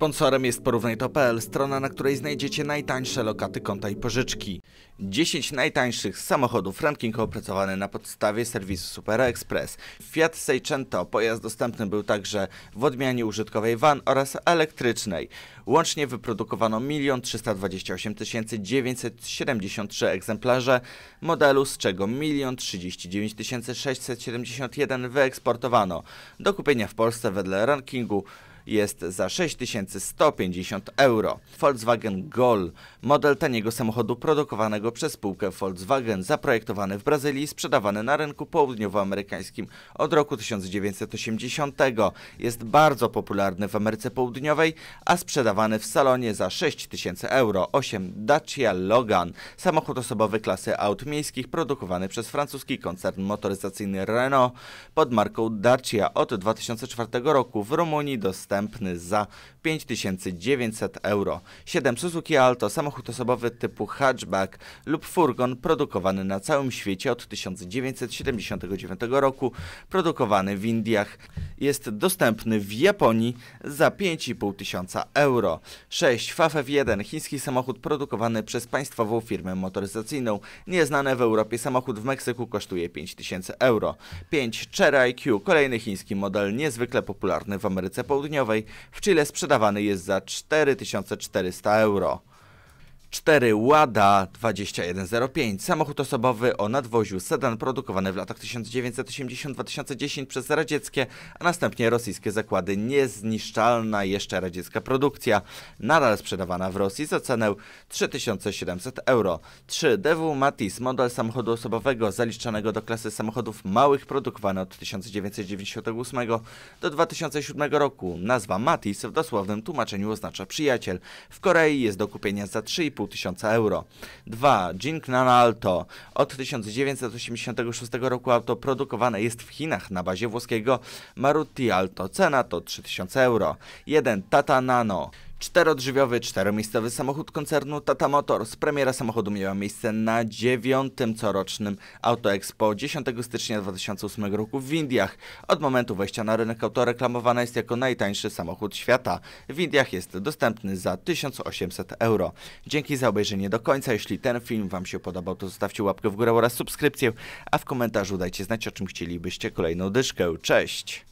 Sponsorem jest porównaj.pl, strona, na której znajdziecie najtańsze lokaty konta i pożyczki. 10 najtańszych samochodów ranking opracowany na podstawie serwisu Super Express. Fiat Seicento pojazd dostępny był także w odmianie użytkowej van oraz elektrycznej. Łącznie wyprodukowano 1 328 973 egzemplarze modelu, z czego 1 039 671 wyeksportowano. Do kupienia w Polsce wedle rankingu jest za 6150 euro. Volkswagen Gol, model taniego samochodu produkowanego przez spółkę Volkswagen, zaprojektowany w Brazylii i sprzedawany na rynku południowoamerykańskim od roku 1980. Jest bardzo popularny w Ameryce Południowej, a sprzedawany w salonie za 6000 euro. 8 Dacia Logan, samochód osobowy klasy aut miejskich produkowany przez francuski koncern motoryzacyjny Renault pod marką Dacia od 2004 roku w Rumunii dostępny dostępny za 5900 euro. 7 Suzuki Alto, samochód osobowy typu hatchback lub furgon produkowany na całym świecie od 1979 roku, produkowany w Indiach. Jest dostępny w Japonii za 5500 euro. 6 faff 1 chiński samochód produkowany przez państwową firmę motoryzacyjną. Nieznany w Europie samochód w Meksyku kosztuje 5000 euro. 5 Cherry IQ, kolejny chiński model niezwykle popularny w Ameryce Południowej handlowej w Chile sprzedawany jest za 4400 euro. 4 Łada 2105, samochód osobowy o nadwoziu sedan produkowany w latach 1980-2010 przez radzieckie, a następnie rosyjskie zakłady. Niezniszczalna jeszcze radziecka produkcja, nadal sprzedawana w Rosji za cenę 3700 euro. 3 DW Matiz, model samochodu osobowego zaliczanego do klasy samochodów małych produkowany od 1998 do 2007 roku. Nazwa Matiz w dosłownym tłumaczeniu oznacza przyjaciel. W Korei jest do kupienia za 3,5 3,5 tysiąca euro. 2. Gin Nano Alto. Od 1986 roku auto produkowane jest w Chinach na bazie włoskiego Maruti Alto. Cena to 3000 euro. 1. Tata Nano. Czterodrzwiowy, czteromiejscowy samochód koncernu Tata Motors. Premiera samochodu miała miejsce na dziewiątym corocznym Auto Expo 10 stycznia 2008 roku w Indiach. Od momentu wejścia na rynek auto reklamowane jest jako najtańszy samochód świata. W Indiach jest dostępny za 1800 euro. Dzięki za obejrzenie do końca. Jeśli ten film Wam się podobał, to zostawcie łapkę w górę oraz subskrypcję, a w komentarzu dajcie znać, o czym chcielibyście kolejną dyszkę. Cześć!